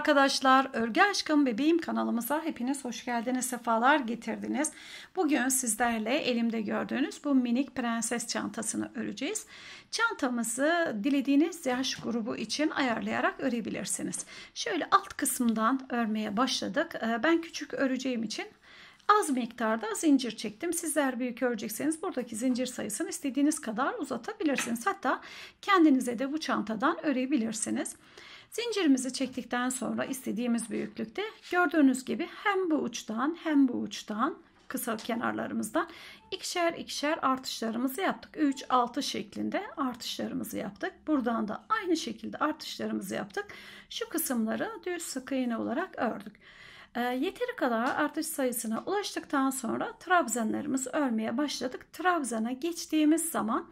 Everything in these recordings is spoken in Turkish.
arkadaşlar, Örgü Aşkım Bebeğim kanalımıza hepiniz hoş geldiniz, sefalar getirdiniz. Bugün sizlerle elimde gördüğünüz bu minik prenses çantasını öreceğiz. Çantamızı dilediğiniz yaş grubu için ayarlayarak örebilirsiniz. Şöyle alt kısımdan örmeye başladık. Ee, ben küçük öreceğim için az miktarda zincir çektim. Sizler büyük örecekseniz buradaki zincir sayısını istediğiniz kadar uzatabilirsiniz. Hatta kendinize de bu çantadan örebilirsiniz. Zincirimizi çektikten sonra istediğimiz büyüklükte gördüğünüz gibi hem bu uçtan hem bu uçtan kısa kenarlarımızdan ikişer ikişer artışlarımızı yaptık. 3 6 şeklinde artışlarımızı yaptık. Buradan da aynı şekilde artışlarımızı yaptık. Şu kısımları düz sık iğne olarak ördük. E, yeteri kadar artış sayısına ulaştıktan sonra trabzanlarımız örmeye başladık. Trabzana geçtiğimiz zaman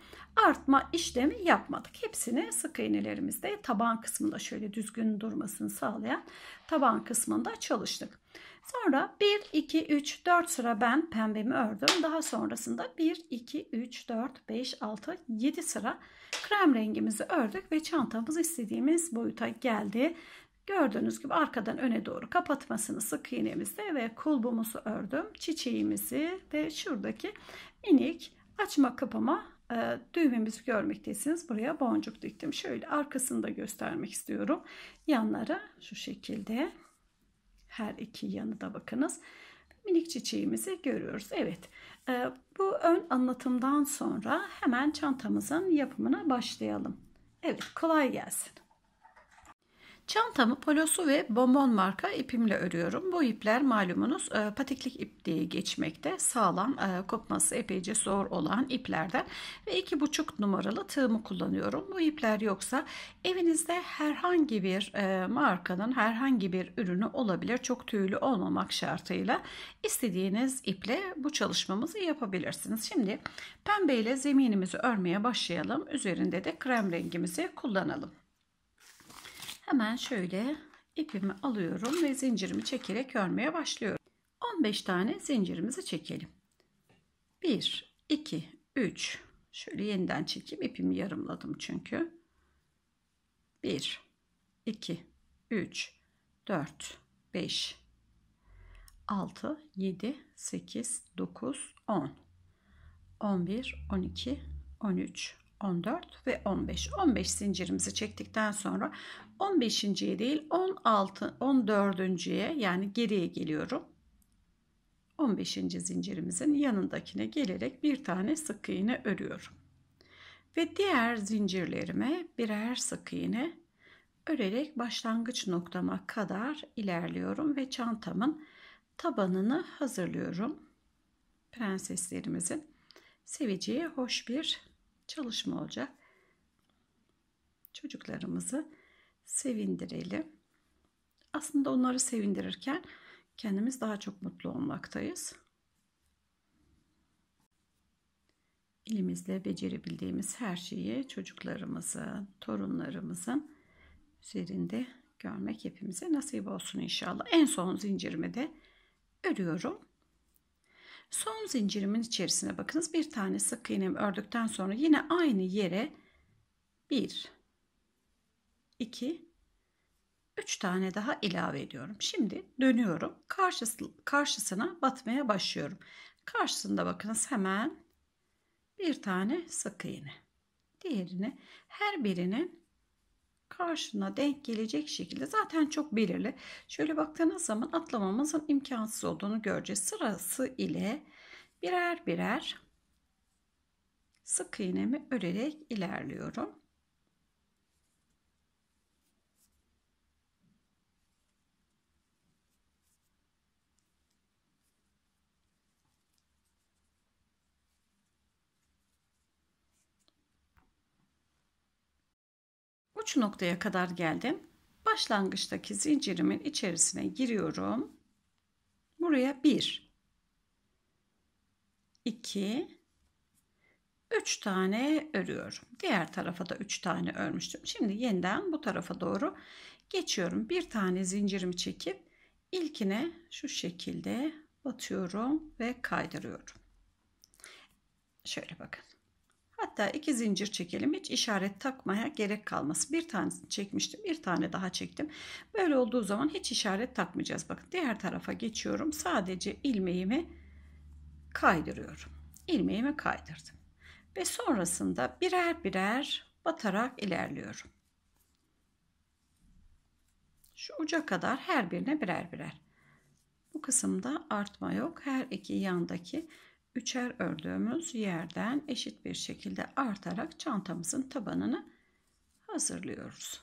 artma işlemi yapmadık. Hepsini sık iğnelerimizde taban kısmında şöyle düzgün durmasını sağlayan taban kısmında çalıştık. Sonra 1, 2, 3, 4 sıra ben pembemi ördüm. Daha sonrasında 1, 2, 3, 4, 5, 6, 7 sıra krem rengimizi ördük ve çantamız istediğimiz boyuta geldi. Gördüğünüz gibi arkadan öne doğru kapatmasını sık iğnemizle ve kulbumuzu ördüm. Çiçeğimizi ve şuradaki minik açma kapama e, düğmemizi görmekteysiniz. Buraya boncuk diktim. Şöyle arkasını da göstermek istiyorum. Yanlara şu şekilde her iki yanı da bakınız. Minik çiçeğimizi görüyoruz. Evet e, bu ön anlatımdan sonra hemen çantamızın yapımına başlayalım. Evet kolay gelsin. Çantamı polosu ve bonbon marka ipimle örüyorum. Bu ipler malumunuz e, patiklik ip diye geçmekte. Sağlam e, kopması epeyce zor olan iplerden ve 2,5 numaralı tığımı kullanıyorum. Bu ipler yoksa evinizde herhangi bir e, markanın herhangi bir ürünü olabilir. Çok tüylü olmamak şartıyla istediğiniz iple bu çalışmamızı yapabilirsiniz. Şimdi pembe ile zeminimizi örmeye başlayalım. Üzerinde de krem rengimizi kullanalım. Hemen şöyle ipimi alıyorum ve zincirimi çekerek örmeye başlıyorum. 15 tane zincirimizi çekelim. 1, 2, 3. Şöyle yeniden çekeyim. İpimi yarımladım çünkü. 1, 2, 3, 4, 5, 6, 7, 8, 9, 10, 11, 12, 13, 14 ve 15. 15 zincirimizi çektikten sonra 15.ye değil 16 14.ye yani geriye geliyorum. 15. zincirimizin yanındakine gelerek bir tane sık iğne örüyorum. Ve diğer zincirlerime birer sık iğne örerek başlangıç noktama kadar ilerliyorum ve çantamın tabanını hazırlıyorum. Prenseslerimizin seveceği hoş bir çalışma olacak. Çocuklarımızı sevindirelim. Aslında onları sevindirirken kendimiz daha çok mutlu olmaktayız. elimizle becerebildiğimiz her şeyi çocuklarımızın, torunlarımızın üzerinde görmek hepimize nasip olsun inşallah. En son zincirimi de örüyorum. Son zincirimin içerisine bakınız. Bir tane sık iğnemi ördükten sonra yine aynı yere 1 2 3 tane daha ilave ediyorum. Şimdi dönüyorum. Karşısı, karşısına batmaya başlıyorum. Karşısında bakınız hemen bir tane sık iğne. Diğerini her birinin karşına denk gelecek şekilde zaten çok belirli. Şöyle baktığınız zaman atlamamızın imkansız olduğunu göreceğiz. Sırası ile birer birer sık iğnemi örerek ilerliyorum. Kaç noktaya kadar geldim? Başlangıçtaki zincirimin içerisine giriyorum. Buraya 1 2 3 tane örüyorum. Diğer tarafa da 3 tane örmüştüm. Şimdi yeniden bu tarafa doğru geçiyorum. Bir tane zincirimi çekip ilkine şu şekilde batıyorum ve kaydırıyorum. Şöyle bakın. Hatta iki zincir çekelim. Hiç işaret takmaya gerek kalması. Bir tane çekmiştim. Bir tane daha çektim. Böyle olduğu zaman hiç işaret takmayacağız. Bakın diğer tarafa geçiyorum. Sadece ilmeğimi kaydırıyorum. İlmeğimi kaydırdım. Ve sonrasında birer birer batarak ilerliyorum. Şu uca kadar her birine birer birer. Bu kısımda artma yok. Her iki yandaki üçer ördüğümüz yerden eşit bir şekilde artarak çantamızın tabanını hazırlıyoruz.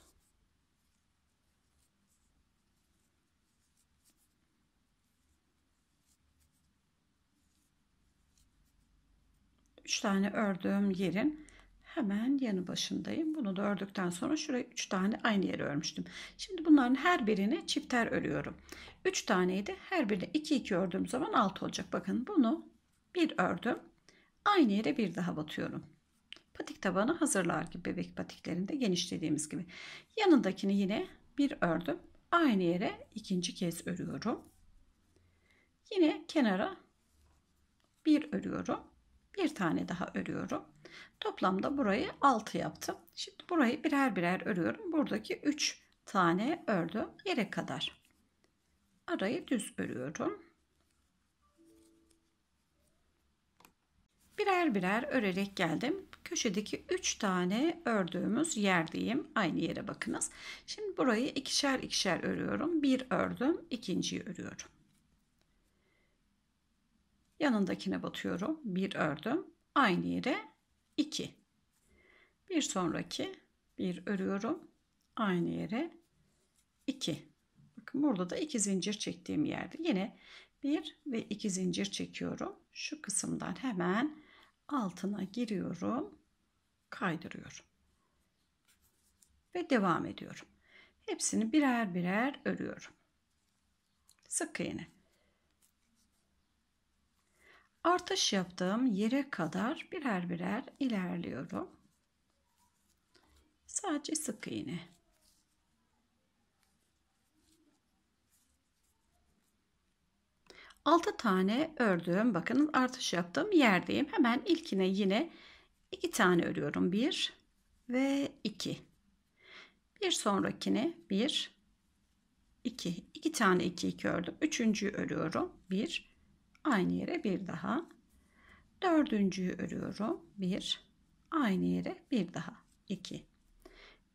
Üç tane ördüğüm yerin hemen yanı başındayım. Bunu da ördükten sonra şuraya üç tane aynı yere örmüştüm. Şimdi bunların her birini çifter örüyorum. Üç taneydi. Her birine iki iki ördüğüm zaman altı olacak. Bakın bunu bir ördüm. Aynı yere bir daha batıyorum. Patik tabanı hazırlar gibi bebek patiklerinde genişlediğimiz gibi. Yanındakini yine bir ördüm. Aynı yere ikinci kez örüyorum. Yine kenara bir örüyorum. Bir tane daha örüyorum. Toplamda burayı 6 yaptım. Şimdi burayı birer birer örüyorum. Buradaki 3 tane ördüm yere kadar. Arayı düz örüyorum. birer birer örerek geldim. Köşedeki 3 tane ördüğümüz yerdeyim. Aynı yere bakınız. Şimdi burayı ikişer ikişer örüyorum. Bir ördüm, ikinciyi örüyorum. Yanındakine batıyorum. Bir ördüm. Aynı yere 2. Bir sonraki bir örüyorum. Aynı yere 2. Bakın burada da 2 zincir çektiğim yerde. Yine 1 ve 2 zincir çekiyorum. Şu kısımdan hemen altına giriyorum. Kaydırıyorum. Ve devam ediyorum. Hepsini birer birer örüyorum. Sık iğne. Artış yaptığım yere kadar birer birer ilerliyorum. Sadece sık iğne. 6 tane ördüm. Bakın artış yaptım. yerdeyim. Hemen ilkine yine 2 tane örüyorum. 1 ve 2. Bir sonrakine 1 2. 2 tane 2 2 ördüm. Üçüncüyü örüyorum. 1 aynı yere bir daha. Dördüncüyü örüyorum. 1 aynı yere bir daha. 2.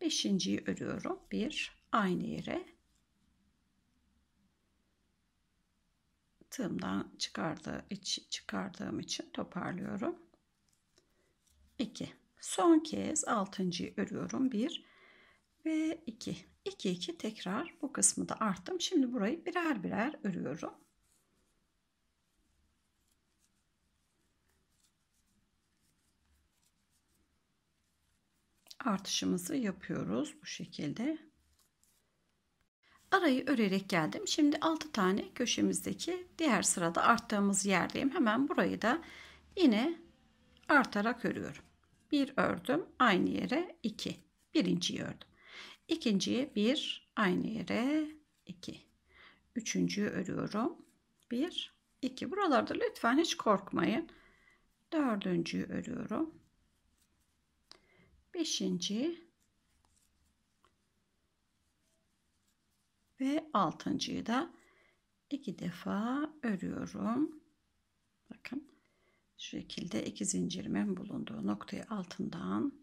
Beşinciyi örüyorum. 1 aynı yere tığımdan çıkardığı, iç, çıkardığım için toparlıyorum. 2. Son kez 6.yı örüyorum. 1 ve 2. 2 2 tekrar bu kısmı da arttım. Şimdi burayı birer birer örüyorum. Artışımızı yapıyoruz bu şekilde arayı örerek geldim. Şimdi 6 tane köşemizdeki diğer sırada arttığımız yerdeyim. Hemen burayı da yine artarak örüyorum. Bir ördüm aynı yere 2. Birinciyi ördüm. İkinciyi 1 aynı yere 2. Üçüncüyü örüyorum. 1 2. Buralarda lütfen hiç korkmayın. Dördüncüyü örüyorum. Beşinci ve altıncıyı da iki defa örüyorum. Bakın şu şekilde iki zincirimin bulunduğu noktayı altından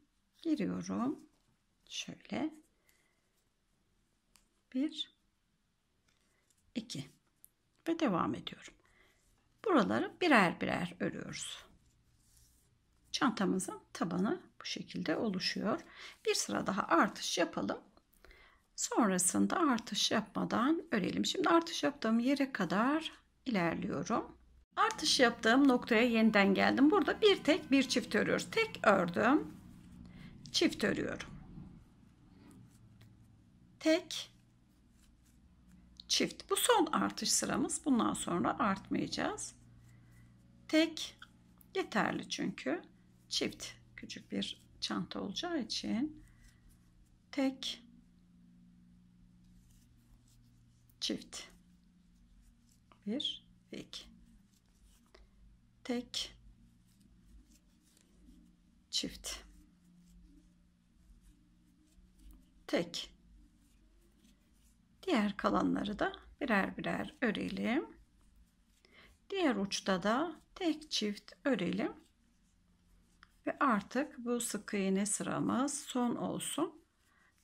giriyorum. Şöyle bir iki ve devam ediyorum. Buraları birer birer örüyoruz. Çantamızın tabanı bu şekilde oluşuyor. Bir sıra daha artış yapalım. Sonrasında artış yapmadan örelim. Şimdi artış yaptığım yere kadar ilerliyorum. Artış yaptığım noktaya yeniden geldim. Burada bir tek bir çift örüyoruz. Tek ördüm. Çift örüyorum. Tek çift. Bu son artış sıramız. Bundan sonra artmayacağız. Tek yeterli çünkü. Çift küçük bir çanta olacağı için tek çift bir ve iki tek çift tek diğer kalanları da birer birer örelim diğer uçta da tek çift örelim ve artık bu sık iğne sıramız son olsun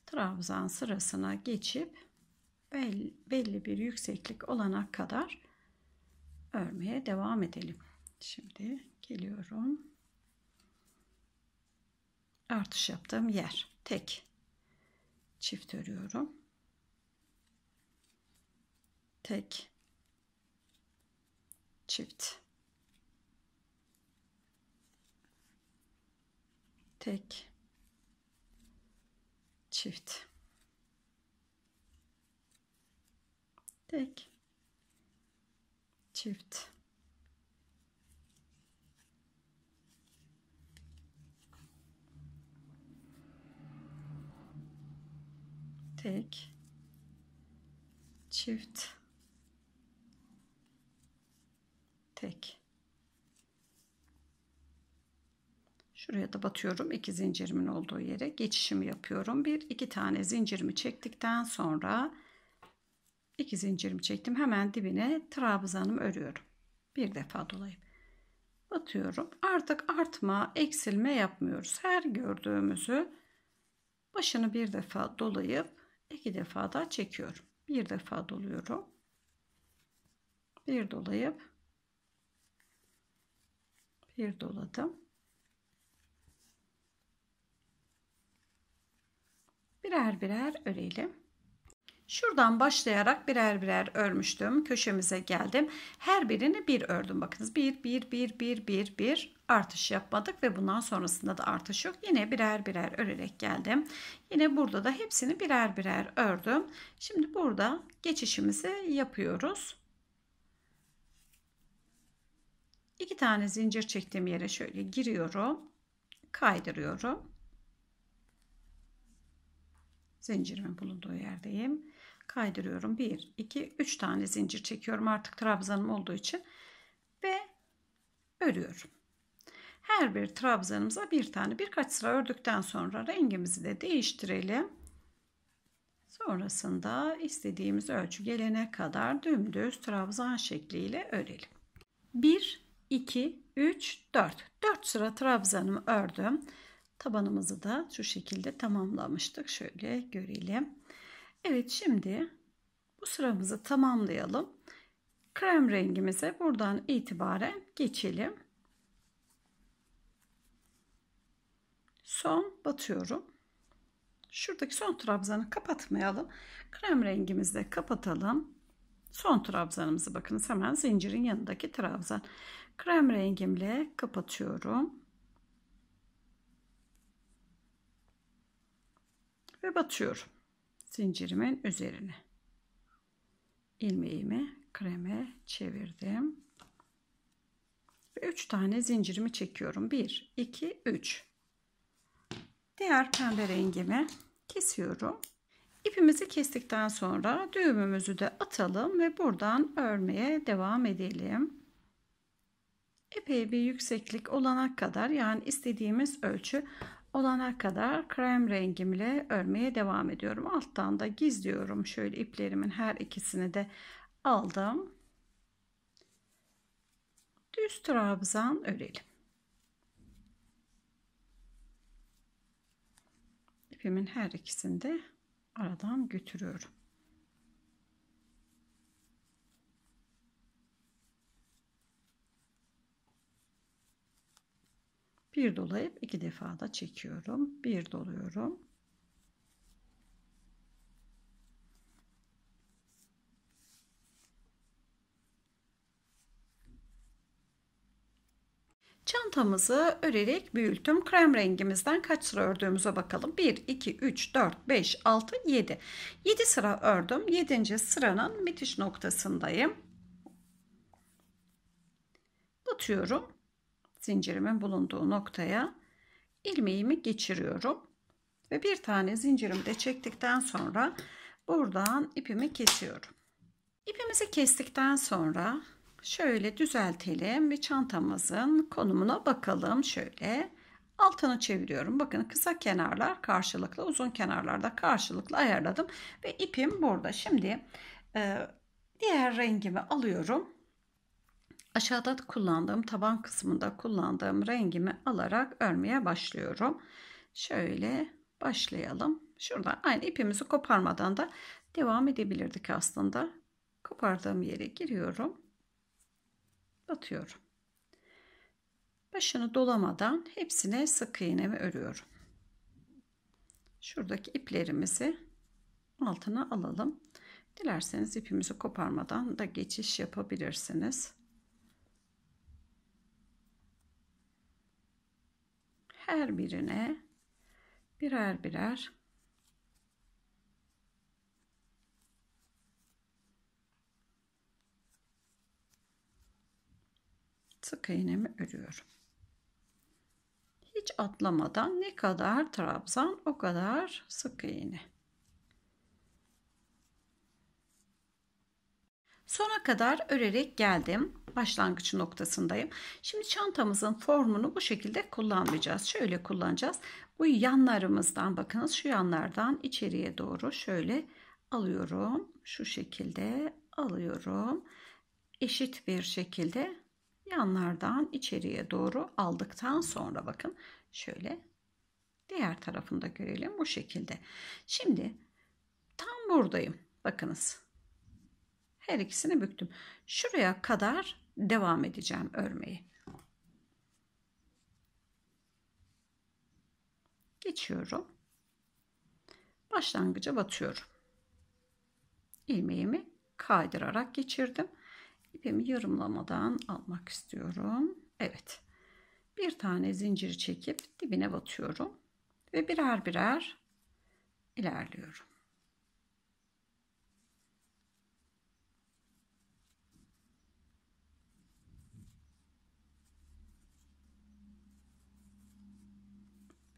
trabzan sırasına geçip belli, bir yükseklik olana kadar örmeye devam edelim. Şimdi geliyorum. Artış yaptığım yer tek çift örüyorum. Tek çift tek çift tek çift tek çift tek şuraya da batıyorum iki zincirimin olduğu yere geçişimi yapıyorum bir iki tane zincirimi çektikten sonra 2 zincirimi çektim. Hemen dibine trabzanımı örüyorum. Bir defa dolayıp atıyorum Artık artma, eksilme yapmıyoruz. Her gördüğümüzü başını bir defa dolayıp iki defa daha çekiyorum. Bir defa doluyorum. Bir dolayıp bir doladım. Birer birer örelim. Şuradan başlayarak birer birer örmüştüm. Köşemize geldim. Her birini bir ördüm. Bakınız bir, bir, bir, bir, bir, bir artış yapmadık ve bundan sonrasında da artış yok. Yine birer birer örerek geldim. Yine burada da hepsini birer birer ördüm. Şimdi burada geçişimizi yapıyoruz. İki tane zincir çektiğim yere şöyle giriyorum. Kaydırıyorum. Zincirimin bulunduğu yerdeyim kaydırıyorum. 1, 2, 3 tane zincir çekiyorum artık trabzanım olduğu için ve örüyorum. Her bir trabzanımıza bir tane birkaç sıra ördükten sonra rengimizi de değiştirelim. Sonrasında istediğimiz ölçü gelene kadar dümdüz trabzan şekliyle örelim. 1, 2, 3, 4. 4 sıra trabzanımı ördüm. Tabanımızı da şu şekilde tamamlamıştık. Şöyle görelim. Evet şimdi bu sıramızı tamamlayalım. Krem rengimize buradan itibaren geçelim. Son batıyorum. Şuradaki son trabzanı kapatmayalım. Krem rengimizle kapatalım. Son trabzanımızı bakınız hemen zincirin yanındaki trabzan. Krem rengimle kapatıyorum. Ve batıyorum zincirimin üzerine ilmeğimi kreme çevirdim ve 3 tane zincirimi çekiyorum 1 2 3 diğer pembe rengimi kesiyorum İpimizi kestikten sonra düğümümüzü de atalım ve buradan örmeye devam edelim epey bir yükseklik olana kadar yani istediğimiz ölçü olana kadar krem rengimle örmeye devam ediyorum. Alttan da gizliyorum. Şöyle iplerimin her ikisini de aldım. Düz trabzan örelim. İpimin her ikisini de aradan götürüyorum. Bir dolayıp iki defa da çekiyorum. Bir doluyorum. Çantamızı örerek büyüttüm. Krem rengimizden kaç sıra ördüğümüze bakalım. 1, 2, 3, 4, 5, 6, 7. 7 sıra ördüm. 7. sıranın bitiş noktasındayım. Batıyorum zincirimin bulunduğu noktaya ilmeğimi geçiriyorum. Ve bir tane zincirimi de çektikten sonra buradan ipimi kesiyorum. İpimizi kestikten sonra şöyle düzeltelim ve çantamızın konumuna bakalım. Şöyle altını çeviriyorum. Bakın kısa kenarlar karşılıklı uzun kenarlarda karşılıklı ayarladım. Ve ipim burada. Şimdi e, diğer rengimi alıyorum aşağıda kullandığım taban kısmında kullandığım rengimi alarak örmeye başlıyorum. Şöyle başlayalım. Şurada aynı ipimizi koparmadan da devam edebilirdik aslında. Kopardığım yere giriyorum. Batıyorum. Başını dolamadan hepsine sık iğnemi örüyorum. Şuradaki iplerimizi altına alalım. Dilerseniz ipimizi koparmadan da geçiş yapabilirsiniz. her birine birer birer sık iğnemi örüyorum. Hiç atlamadan ne kadar trabzan o kadar sık iğne. Sona kadar örerek geldim. Başlangıç noktasındayım. Şimdi çantamızın formunu bu şekilde kullanmayacağız. Şöyle kullanacağız. Bu yanlarımızdan bakınız şu yanlardan içeriye doğru şöyle alıyorum. Şu şekilde alıyorum. Eşit bir şekilde yanlardan içeriye doğru aldıktan sonra bakın şöyle diğer tarafında görelim bu şekilde. Şimdi tam buradayım. Bakınız her ikisini büktüm. Şuraya kadar devam edeceğim örmeyi. Geçiyorum. Başlangıca batıyorum. Ilmeğimi kaydırarak geçirdim. İpimi yarımlamadan almak istiyorum. Evet. Bir tane zinciri çekip dibine batıyorum ve birer birer ilerliyorum.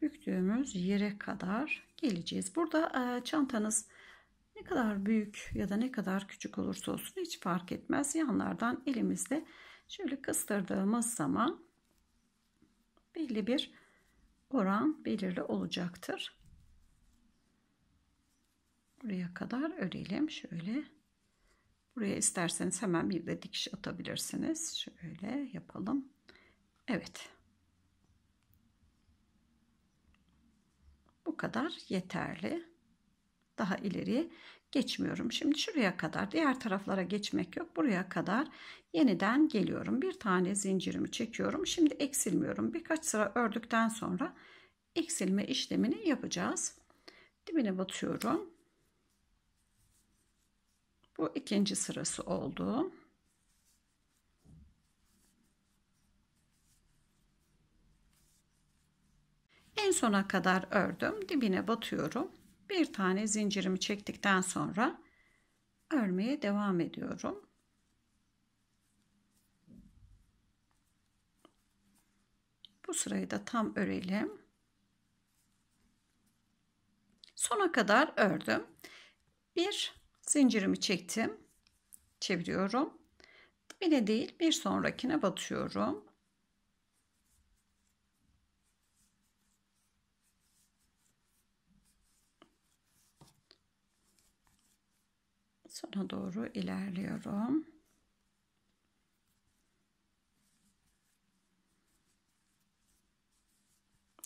büktüğümüz yere kadar geleceğiz. Burada e, çantanız ne kadar büyük ya da ne kadar küçük olursa olsun hiç fark etmez. Yanlardan elimizle şöyle kıstırdığımız zaman belli bir oran belirli olacaktır. Buraya kadar örelim. Şöyle buraya isterseniz hemen bir de dikiş atabilirsiniz. Şöyle yapalım. Evet. Bu kadar yeterli. Daha ileri geçmiyorum. Şimdi şuraya kadar diğer taraflara geçmek yok. Buraya kadar yeniden geliyorum. Bir tane zincirimi çekiyorum. Şimdi eksilmiyorum. Birkaç sıra ördükten sonra eksilme işlemini yapacağız. Dibine batıyorum. Bu ikinci sırası oldu. En sona kadar ördüm. Dibine batıyorum. Bir tane zincirimi çektikten sonra örmeye devam ediyorum. Bu sırayı da tam örelim. Sona kadar ördüm. Bir zincirimi çektim. Çeviriyorum. Dibine değil bir sonrakine batıyorum. sona doğru ilerliyorum.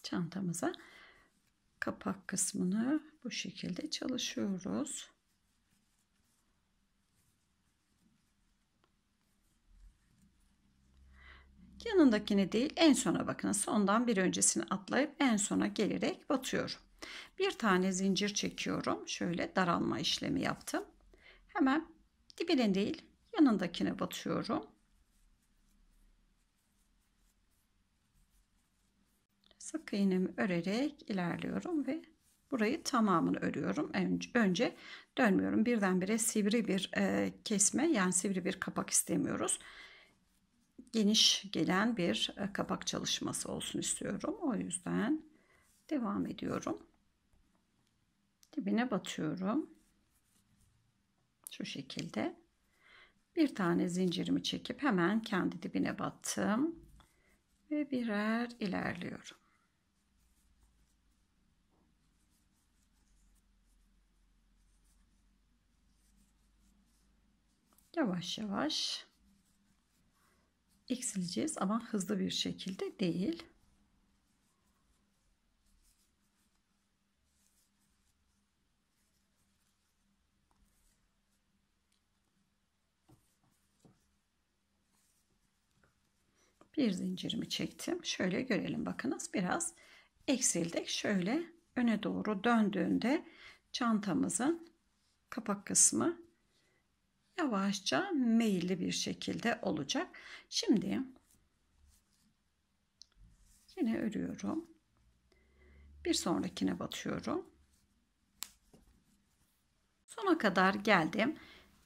Çantamıza kapak kısmını bu şekilde çalışıyoruz. Yanındakini değil en sona bakın. Sondan bir öncesini atlayıp en sona gelerek batıyorum. Bir tane zincir çekiyorum. Şöyle daralma işlemi yaptım. Hemen dibine değil yanındakine batıyorum. Sık iğnemi örerek ilerliyorum ve burayı tamamını örüyorum. Önce, önce dönmüyorum. Birdenbire sivri bir e, kesme yani sivri bir kapak istemiyoruz. Geniş gelen bir e, kapak çalışması olsun istiyorum. O yüzden devam ediyorum. Dibine batıyorum. Şu şekilde. Bir tane zincirimi çekip hemen kendi dibine battım. Ve birer ilerliyorum. Yavaş yavaş eksileceğiz ama hızlı bir şekilde değil. bir zincirimi çektim. Şöyle görelim bakınız biraz eksildik. Şöyle öne doğru döndüğünde çantamızın kapak kısmı yavaşça meyilli bir şekilde olacak. Şimdi yine örüyorum. Bir sonrakine batıyorum. Sona kadar geldim.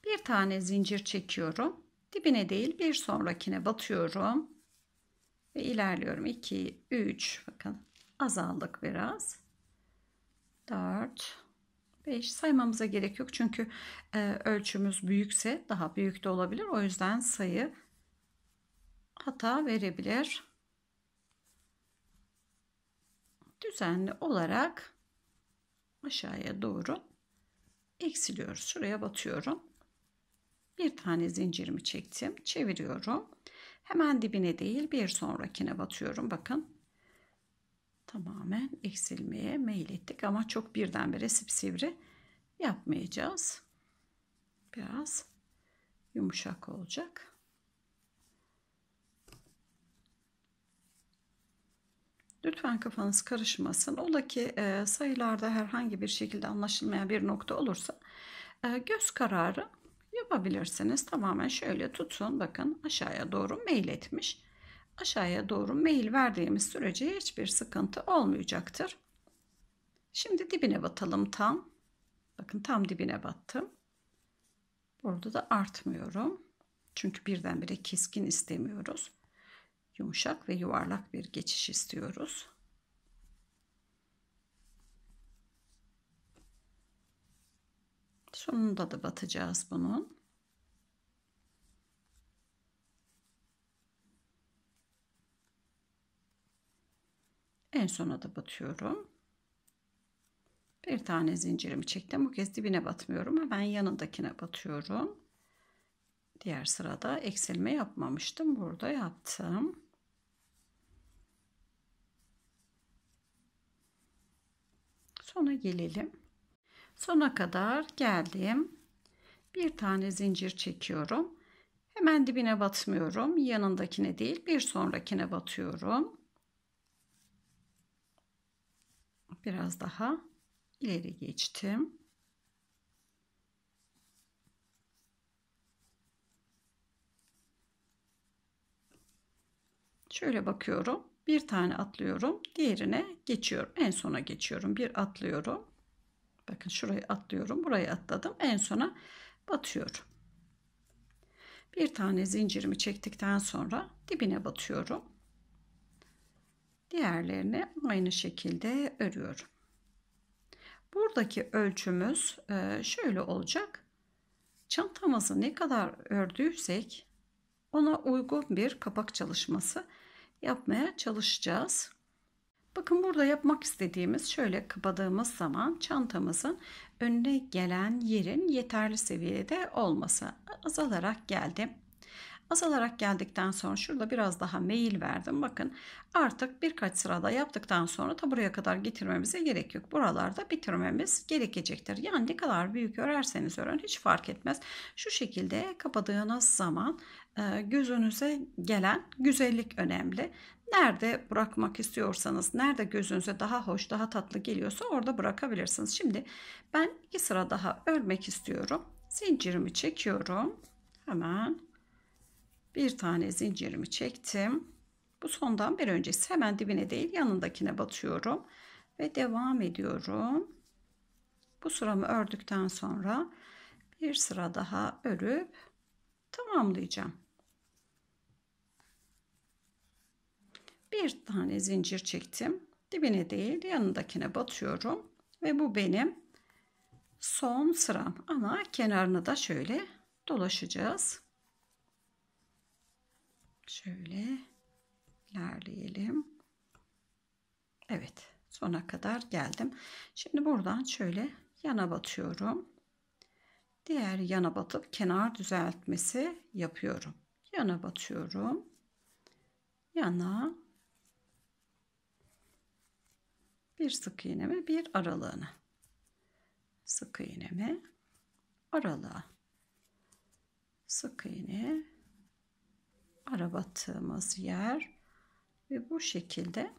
Bir tane zincir çekiyorum. Dibine değil bir sonrakine batıyorum. Ve ilerliyorum. 2, 3. Bakın azaldık biraz. 4, 5 saymamıza gerek yok. Çünkü e, ölçümüz büyükse daha büyük de olabilir. O yüzden sayı hata verebilir. Düzenli olarak aşağıya doğru eksiliyoruz. Şuraya batıyorum. Bir tane zincirimi çektim. Çeviriyorum. Hemen dibine değil bir sonrakine batıyorum. Bakın tamamen eksilmeye meylettik ama çok birdenbire sipsivri yapmayacağız. Biraz yumuşak olacak. Lütfen kafanız karışmasın. Ola ki e, sayılarda herhangi bir şekilde anlaşılmayan bir nokta olursa e, göz kararı yapabilirsiniz. Tamamen şöyle tutun. Bakın aşağıya doğru mail etmiş. Aşağıya doğru mail verdiğimiz sürece hiçbir sıkıntı olmayacaktır. Şimdi dibine batalım tam. Bakın tam dibine battım. Burada da artmıyorum. Çünkü birdenbire keskin istemiyoruz. Yumuşak ve yuvarlak bir geçiş istiyoruz. Sonunda da batacağız bunun. en sona da batıyorum. Bir tane zincirimi çektim. Bu kez dibine batmıyorum. Hemen yanındakine batıyorum. Diğer sırada eksilme yapmamıştım. Burada yaptım. Sona gelelim. Sona kadar geldim. Bir tane zincir çekiyorum. Hemen dibine batmıyorum. Yanındakine değil bir sonrakine batıyorum. biraz daha ileri geçtim. Şöyle bakıyorum. Bir tane atlıyorum. Diğerine geçiyorum. En sona geçiyorum. Bir atlıyorum. Bakın şurayı atlıyorum. Burayı atladım. En sona batıyorum. Bir tane zincirimi çektikten sonra dibine batıyorum diğerlerini aynı şekilde örüyorum. Buradaki ölçümüz e, şöyle olacak. Çantamızı ne kadar ördüysek ona uygun bir kapak çalışması yapmaya çalışacağız. Bakın burada yapmak istediğimiz şöyle kapadığımız zaman çantamızın önüne gelen yerin yeterli seviyede olması azalarak geldi. Azalarak geldikten sonra şurada biraz daha meyil verdim. Bakın artık birkaç sırada yaptıktan sonra taburaya kadar getirmemize gerek yok. Buralarda bitirmemiz gerekecektir. Yani ne kadar büyük örerseniz örün hiç fark etmez. Şu şekilde kapadığınız zaman e, gözünüze gelen güzellik önemli. Nerede bırakmak istiyorsanız, nerede gözünüze daha hoş, daha tatlı geliyorsa orada bırakabilirsiniz. Şimdi ben iki sıra daha örmek istiyorum. Zincirimi çekiyorum. Hemen bir tane zincirimi çektim. Bu sondan bir öncesi hemen dibine değil yanındakine batıyorum. Ve devam ediyorum. Bu sıramı ördükten sonra bir sıra daha örüp tamamlayacağım. Bir tane zincir çektim. Dibine değil yanındakine batıyorum. Ve bu benim son sıram. Ama kenarını da şöyle dolaşacağız. Şöyle ilerleyelim. Evet sona kadar geldim. Şimdi buradan şöyle yana batıyorum. Diğer yana batıp kenar düzeltmesi yapıyorum. Yana batıyorum. Yana bir sık iğnemi bir aralığına sık iğnemi aralığa sık iğne ara battığımız yer ve bu şekilde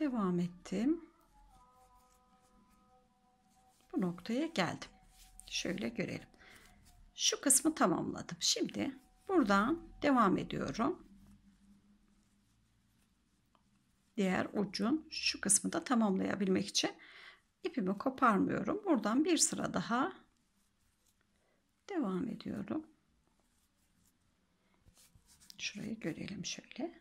devam ettim. Bu noktaya geldim. Şöyle görelim. Şu kısmı tamamladım. Şimdi buradan devam ediyorum. Diğer ucun şu kısmı da tamamlayabilmek için ipimi koparmıyorum. Buradan bir sıra daha devam ediyorum. Şurayı görelim şöyle.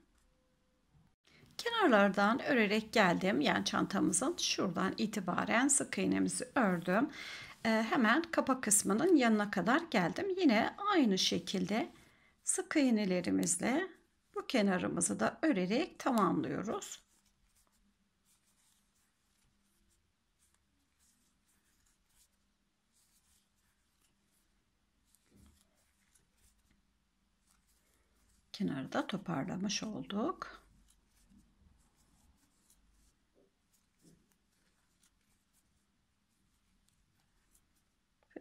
Kenarlardan örerek geldim. Yani çantamızın şuradan itibaren sık iğnemizi ördüm. Ee, hemen kapak kısmının yanına kadar geldim. Yine aynı şekilde sık iğnelerimizle bu kenarımızı da örerek tamamlıyoruz. kenarı da toparlamış olduk.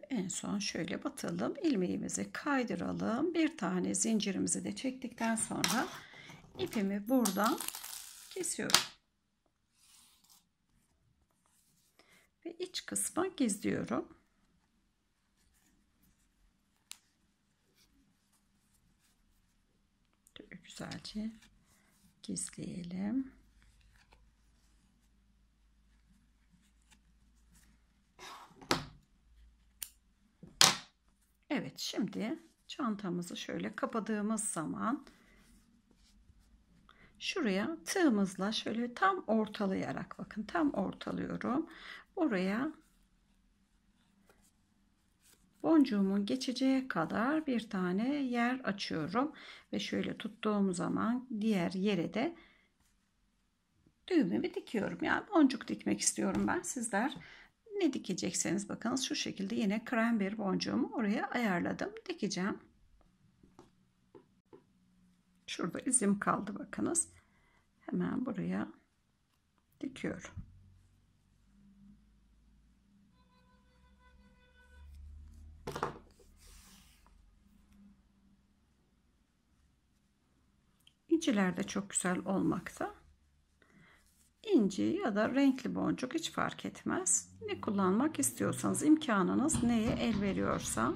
en son şöyle batalım. ilmeğimizi kaydıralım. Bir tane zincirimizi de çektikten sonra ipimi buradan kesiyorum. Ve iç kısma gizliyorum. güzelce gizleyelim. Evet şimdi çantamızı şöyle kapadığımız zaman şuraya tığımızla şöyle tam ortalayarak bakın tam ortalıyorum. buraya boncuğumun geçeceği kadar bir tane yer açıyorum ve şöyle tuttuğum zaman diğer yere de düğümümü dikiyorum. Yani boncuk dikmek istiyorum ben. Sizler ne dikecekseniz bakınız şu şekilde yine krem bir boncuğumu oraya ayarladım. Dikeceğim. Şurada izim kaldı bakınız. Hemen buraya dikiyorum. İnciler de çok güzel olmakta. İnci ya da renkli boncuk hiç fark etmez. Ne kullanmak istiyorsanız imkanınız neye el veriyorsa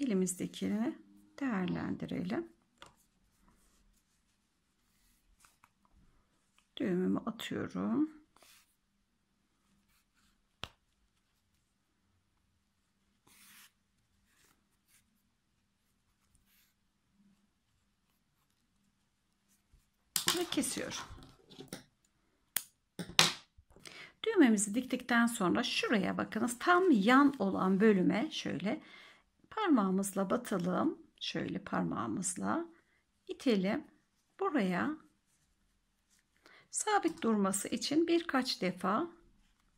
elimizdekini değerlendirelim. Düğümümü atıyorum. ve kesiyorum. Düğmemizi diktikten sonra şuraya bakınız tam yan olan bölüme şöyle parmağımızla batalım. Şöyle parmağımızla itelim. Buraya sabit durması için birkaç defa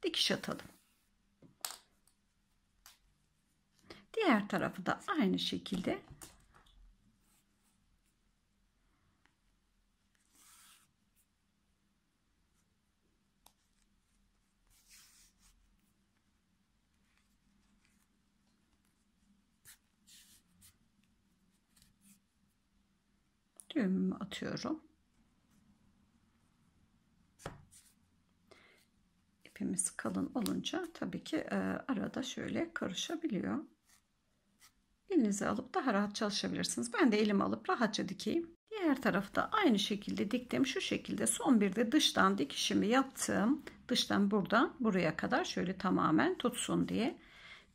dikiş atalım. Diğer tarafı da aynı şekilde atıyorum. İpimiz kalın olunca tabii ki e, arada şöyle karışabiliyor. Elinizi alıp daha rahat çalışabilirsiniz. Ben de elimi alıp rahatça dikeyim. Diğer tarafı da aynı şekilde diktim. Şu şekilde son bir de dıştan dikişimi yaptım. Dıştan buradan buraya kadar şöyle tamamen tutsun diye.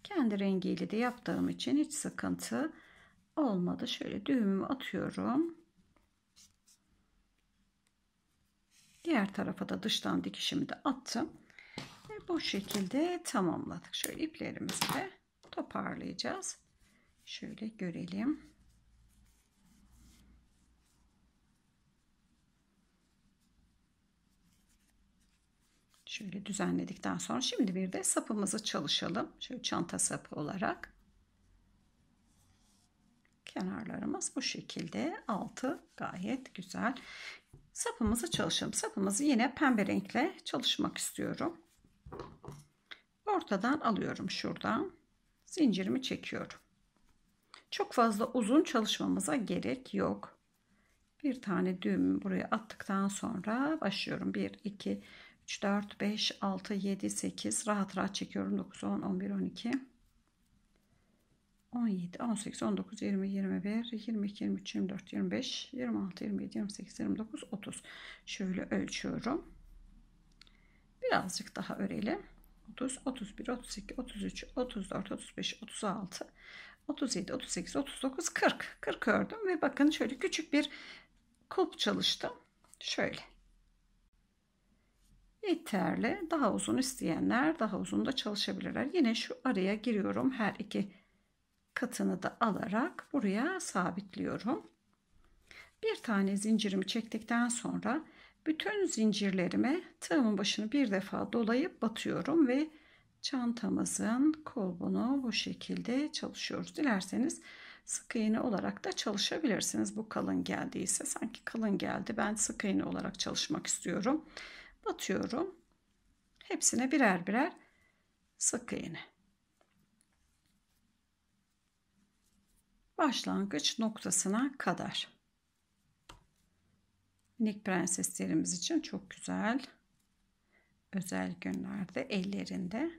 Kendi rengiyle de yaptığım için hiç sıkıntı olmadı. Şöyle düğümümü atıyorum. Diğer tarafa da dıştan dikişimi de attım. Ve bu şekilde tamamladık. Şöyle iplerimizi de toparlayacağız. Şöyle görelim. Şöyle düzenledikten sonra şimdi bir de sapımızı çalışalım. Şöyle çanta sapı olarak. Kenarlarımız bu şekilde. Altı gayet güzel sapımızı çalışalım. Sapımızı yine pembe renkle çalışmak istiyorum. Ortadan alıyorum şuradan. Zincirimi çekiyorum. Çok fazla uzun çalışmamıza gerek yok. Bir tane düğümü buraya attıktan sonra başlıyorum. 1, 2, 3, 4, 5, 6, 7, 8 rahat rahat çekiyorum. 9, 10, 11, 12, 17, 18, 19, 20, 21, 22, 23, 24, 25, 26, 27, 28, 29, 30. Şöyle ölçüyorum. Birazcık daha örelim. 30, 31, 32, 33, 34, 35, 36, 37, 38, 39, 40. 40 ördüm ve bakın şöyle küçük bir kulp çalıştım. Şöyle. Yeterli. Daha uzun isteyenler daha uzun da çalışabilirler. Yine şu araya giriyorum her iki katını da alarak buraya sabitliyorum. Bir tane zincirimi çektikten sonra bütün zincirlerime tığımın başını bir defa dolayıp batıyorum ve çantamızın kolbunu bu şekilde çalışıyoruz. Dilerseniz sık iğne olarak da çalışabilirsiniz. Bu kalın geldiyse sanki kalın geldi. Ben sık iğne olarak çalışmak istiyorum. Batıyorum. Hepsine birer birer sık iğne. başlangıç noktasına kadar. Minik prenseslerimiz için çok güzel. Özel günlerde ellerinde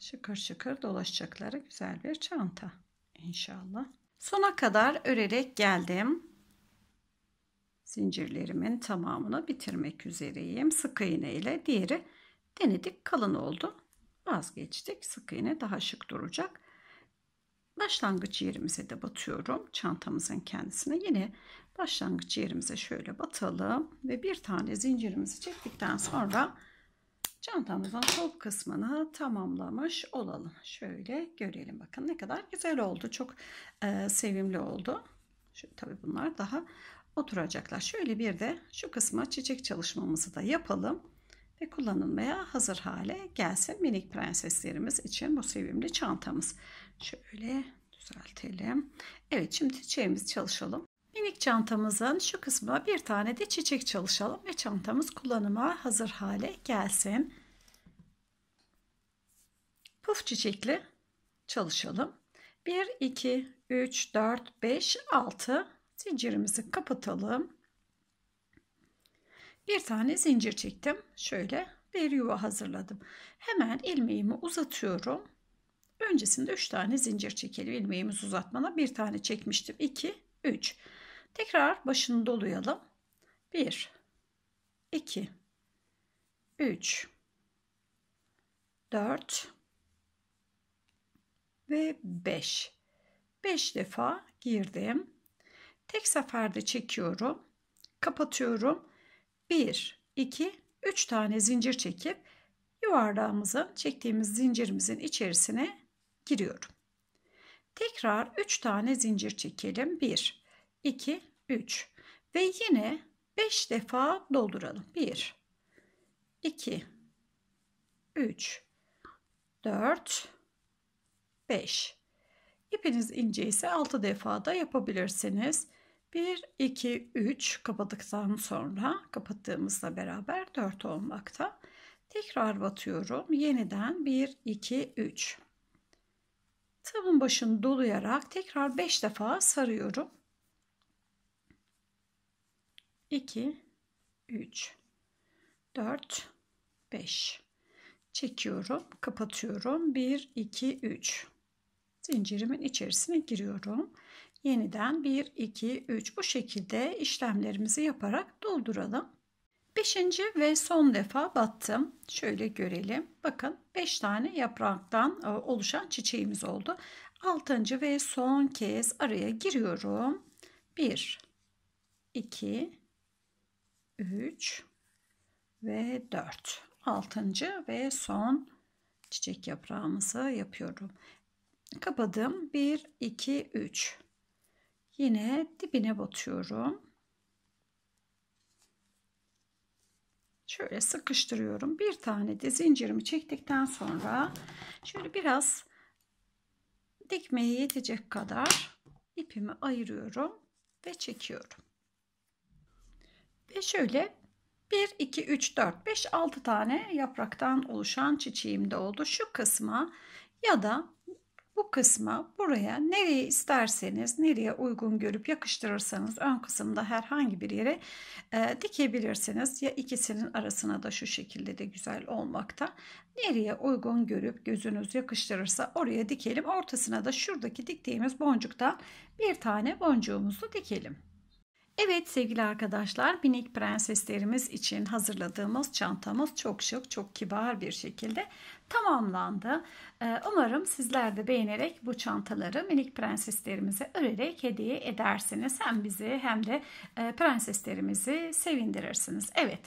şıkır şıkır dolaşacakları güzel bir çanta inşallah. Sona kadar örerek geldim. Zincirlerimin tamamını bitirmek üzereyim. Sık iğne ile diğeri denedik kalın oldu. Vazgeçtik. Sık iğne daha şık duracak başlangıç yerimize de batıyorum. Çantamızın kendisine yine başlangıç yerimize şöyle batalım ve bir tane zincirimizi çektikten sonra çantamızın sol kısmını tamamlamış olalım. Şöyle görelim bakın ne kadar güzel oldu. Çok e, sevimli oldu. Şimdi tabii bunlar daha oturacaklar. Şöyle bir de şu kısma çiçek çalışmamızı da yapalım ve kullanılmaya hazır hale gelsin minik prenseslerimiz için bu sevimli çantamız. Şöyle düzeltelim. Evet şimdi çiçeğimizi çalışalım. Minik çantamızın şu kısmına bir tane de çiçek çalışalım ve çantamız kullanıma hazır hale gelsin. Puf çiçekli çalışalım. 1, 2, 3, 4, 5, 6 zincirimizi kapatalım. Bir tane zincir çektim. Şöyle bir yuva hazırladım. Hemen ilmeğimi uzatıyorum öncesinde 3 tane zincir çekelim. Ilmeğimiz uzatmana bir tane çekmiştim. 2, 3. Tekrar başını dolayalım. 1, 2, 3, 4 ve 5. 5 defa girdim. Tek seferde çekiyorum. Kapatıyorum. 1, 2, 3 tane zincir çekip yuvarlağımızın çektiğimiz zincirimizin içerisine giriyorum. Tekrar 3 tane zincir çekelim. 1, 2, 3 ve yine 5 defa dolduralım. 1, 2, 3, 4, 5. İpiniz ince ise 6 defa da yapabilirsiniz. 1, 2, 3 kapadıktan sonra kapattığımızla beraber 4 olmakta. Tekrar batıyorum. Yeniden 1, 2, 3. Tabun başını dolayarak tekrar 5 defa sarıyorum. 2 3 4 5 çekiyorum kapatıyorum 1 2 3 zincirimin içerisine giriyorum yeniden 1 2 3 bu şekilde işlemlerimizi yaparak dolduralım Beşinci ve son defa battım. Şöyle görelim. Bakın 5 tane yapraktan e, oluşan çiçeğimiz oldu. Altıncı ve son kez araya giriyorum. 1, 2, 3 ve 4. Altıncı ve son çiçek yaprağımızı yapıyorum. Kapadım. 1, 2, 3. Yine dibine batıyorum. şöyle sıkıştırıyorum. Bir tane de zincirimi çektikten sonra şöyle biraz dikmeye yetecek kadar ipimi ayırıyorum ve çekiyorum. Ve şöyle 1, 2, 3, 4, 5, 6 tane yapraktan oluşan çiçeğim de oldu. Şu kısma ya da bu kısma buraya nereye isterseniz, nereye uygun görüp yakıştırırsanız ön kısımda herhangi bir yere e, dikebilirsiniz. Ya ikisinin arasına da şu şekilde de güzel olmakta. Nereye uygun görüp gözünüz yakıştırırsa oraya dikelim. Ortasına da şuradaki diktiğimiz boncuktan bir tane boncuğumuzu dikelim. Evet sevgili arkadaşlar minik prenseslerimiz için hazırladığımız çantamız çok şık çok kibar bir şekilde tamamlandı. Ee, umarım sizler de beğenerek bu çantaları minik prenseslerimize örerek hediye edersiniz. Hem bizi hem de e, prenseslerimizi sevindirirsiniz. Evet.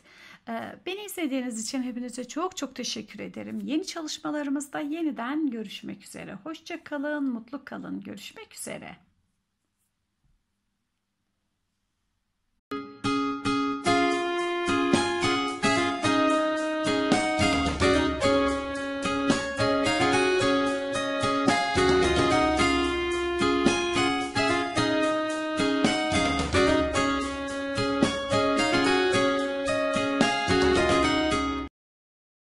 E, beni izlediğiniz için hepinize çok çok teşekkür ederim. Yeni çalışmalarımızda yeniden görüşmek üzere. Hoşçakalın, mutlu kalın. Görüşmek üzere.